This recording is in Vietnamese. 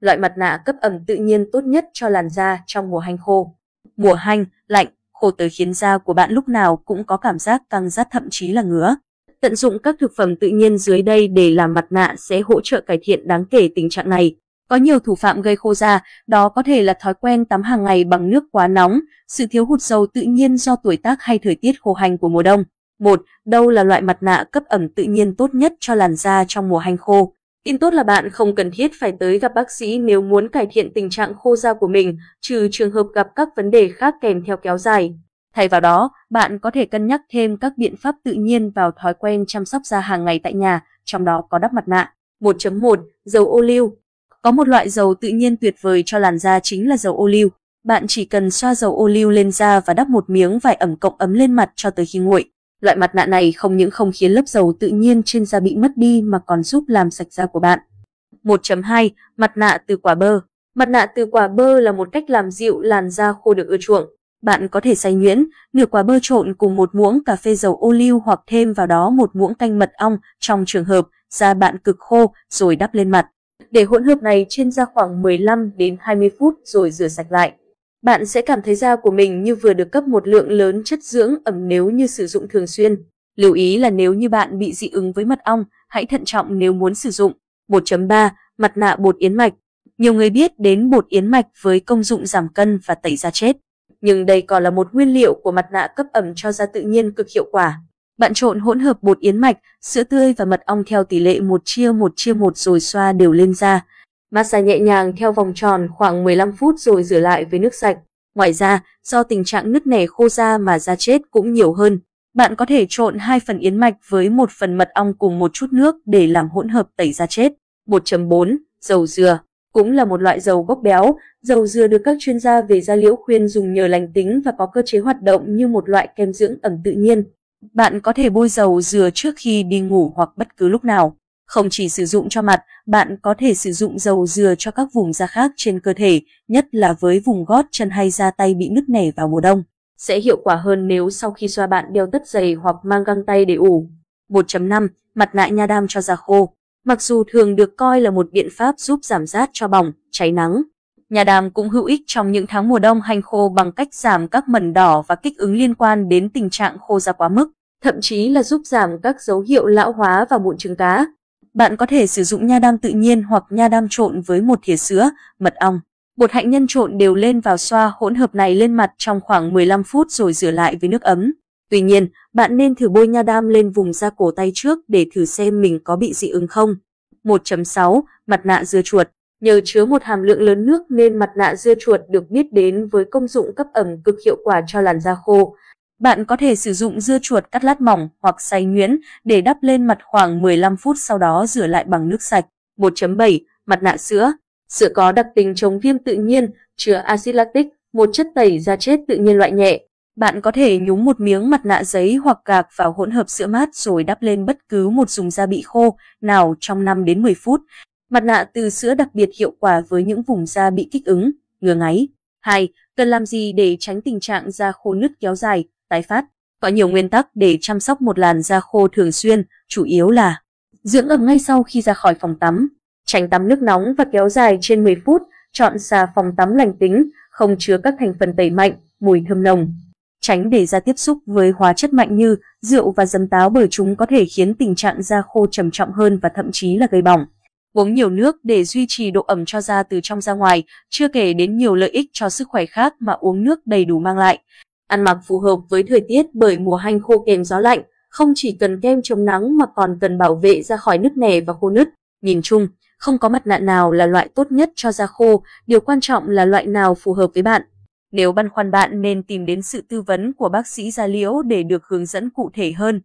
loại mặt nạ cấp ẩm tự nhiên tốt nhất cho làn da trong mùa hanh khô. Mùa hanh, lạnh, khô tới khiến da của bạn lúc nào cũng có cảm giác căng rát thậm chí là ngứa. Tận dụng các thực phẩm tự nhiên dưới đây để làm mặt nạ sẽ hỗ trợ cải thiện đáng kể tình trạng này. Có nhiều thủ phạm gây khô da, đó có thể là thói quen tắm hàng ngày bằng nước quá nóng, sự thiếu hụt dầu tự nhiên do tuổi tác hay thời tiết khô hành của mùa đông. 1. Đâu là loại mặt nạ cấp ẩm tự nhiên tốt nhất cho làn da trong mùa hanh khô? Tin tốt là bạn không cần thiết phải tới gặp bác sĩ nếu muốn cải thiện tình trạng khô da của mình, trừ trường hợp gặp các vấn đề khác kèm theo kéo dài. Thay vào đó, bạn có thể cân nhắc thêm các biện pháp tự nhiên vào thói quen chăm sóc da hàng ngày tại nhà, trong đó có đắp mặt nạ. 1.1. Dầu ô liu Có một loại dầu tự nhiên tuyệt vời cho làn da chính là dầu ô liu. Bạn chỉ cần xoa dầu ô liu lên da và đắp một miếng vải ẩm cộng ấm lên mặt cho tới khi nguội. Loại mặt nạ này không những không khiến lớp dầu tự nhiên trên da bị mất đi mà còn giúp làm sạch da của bạn. 1.2. Mặt nạ từ quả bơ Mặt nạ từ quả bơ là một cách làm dịu làn da khô được ưa chuộng. Bạn có thể xay nhuyễn, nửa quả bơ trộn cùng một muỗng cà phê dầu ô liu hoặc thêm vào đó một muỗng canh mật ong trong trường hợp da bạn cực khô rồi đắp lên mặt. Để hỗn hợp này trên da khoảng 15 đến 20 phút rồi rửa sạch lại. Bạn sẽ cảm thấy da của mình như vừa được cấp một lượng lớn chất dưỡng ẩm nếu như sử dụng thường xuyên. Lưu ý là nếu như bạn bị dị ứng với mật ong, hãy thận trọng nếu muốn sử dụng. 1.3. Mặt nạ bột yến mạch Nhiều người biết đến bột yến mạch với công dụng giảm cân và tẩy da chết. Nhưng đây còn là một nguyên liệu của mặt nạ cấp ẩm cho da tự nhiên cực hiệu quả. Bạn trộn hỗn hợp bột yến mạch, sữa tươi và mật ong theo tỷ lệ 1 chia 1 chia 1 rồi xoa đều lên da. Massage nhẹ nhàng theo vòng tròn khoảng 15 phút rồi rửa lại với nước sạch. Ngoài ra, do tình trạng nứt nẻ khô da mà da chết cũng nhiều hơn. Bạn có thể trộn hai phần yến mạch với một phần mật ong cùng một chút nước để làm hỗn hợp tẩy da chết. 1.4. Dầu dừa Cũng là một loại dầu gốc béo, dầu dừa được các chuyên gia về da liễu khuyên dùng nhờ lành tính và có cơ chế hoạt động như một loại kem dưỡng ẩm tự nhiên. Bạn có thể bôi dầu dừa trước khi đi ngủ hoặc bất cứ lúc nào. Không chỉ sử dụng cho mặt, bạn có thể sử dụng dầu dừa cho các vùng da khác trên cơ thể, nhất là với vùng gót chân hay da tay bị nứt nẻ vào mùa đông. Sẽ hiệu quả hơn nếu sau khi xoa bạn đeo tất giày hoặc mang găng tay để ủ. 1.5. Mặt nạ nha đam cho da khô Mặc dù thường được coi là một biện pháp giúp giảm rát cho bỏng, cháy nắng, nha đam cũng hữu ích trong những tháng mùa đông hành khô bằng cách giảm các mẩn đỏ và kích ứng liên quan đến tình trạng khô da quá mức, thậm chí là giúp giảm các dấu hiệu lão hóa và mụn trứng cá. Bạn có thể sử dụng nha đam tự nhiên hoặc nha đam trộn với một thìa sữa, mật ong. Bột hạnh nhân trộn đều lên vào xoa hỗn hợp này lên mặt trong khoảng 15 phút rồi rửa lại với nước ấm. Tuy nhiên, bạn nên thử bôi nha đam lên vùng da cổ tay trước để thử xem mình có bị dị ứng không. 1.6. Mặt nạ dưa chuột Nhờ chứa một hàm lượng lớn nước nên mặt nạ dưa chuột được biết đến với công dụng cấp ẩm cực hiệu quả cho làn da khô. Bạn có thể sử dụng dưa chuột cắt lát mỏng hoặc xay nhuyễn để đắp lên mặt khoảng 15 phút sau đó rửa lại bằng nước sạch. 1.7. Mặt nạ sữa Sữa có đặc tính chống viêm tự nhiên, chứa axit lactic, một chất tẩy da chết tự nhiên loại nhẹ. Bạn có thể nhúng một miếng mặt nạ giấy hoặc gạc vào hỗn hợp sữa mát rồi đắp lên bất cứ một dùng da bị khô nào trong 5 đến 10 phút. Mặt nạ từ sữa đặc biệt hiệu quả với những vùng da bị kích ứng, ngứa ngáy. 2. Cần làm gì để tránh tình trạng da khô nứt kéo dài? tái phát. Có nhiều nguyên tắc để chăm sóc một làn da khô thường xuyên, chủ yếu là dưỡng ẩm ngay sau khi ra khỏi phòng tắm, tránh tắm nước nóng và kéo dài trên 10 phút, chọn xà phòng tắm lành tính, không chứa các thành phần tẩy mạnh, mùi thơm nồng. Tránh để da tiếp xúc với hóa chất mạnh như rượu và dấm táo bởi chúng có thể khiến tình trạng da khô trầm trọng hơn và thậm chí là gây bỏng. Uống nhiều nước để duy trì độ ẩm cho da từ trong ra ngoài, chưa kể đến nhiều lợi ích cho sức khỏe khác mà uống nước đầy đủ mang lại. Ăn mặc phù hợp với thời tiết bởi mùa hanh khô kèm gió lạnh, không chỉ cần kem chống nắng mà còn cần bảo vệ da khỏi nứt nẻ và khô nứt. Nhìn chung, không có mặt nạ nào là loại tốt nhất cho da khô, điều quan trọng là loại nào phù hợp với bạn. Nếu băn khoăn bạn nên tìm đến sự tư vấn của bác sĩ da liễu để được hướng dẫn cụ thể hơn.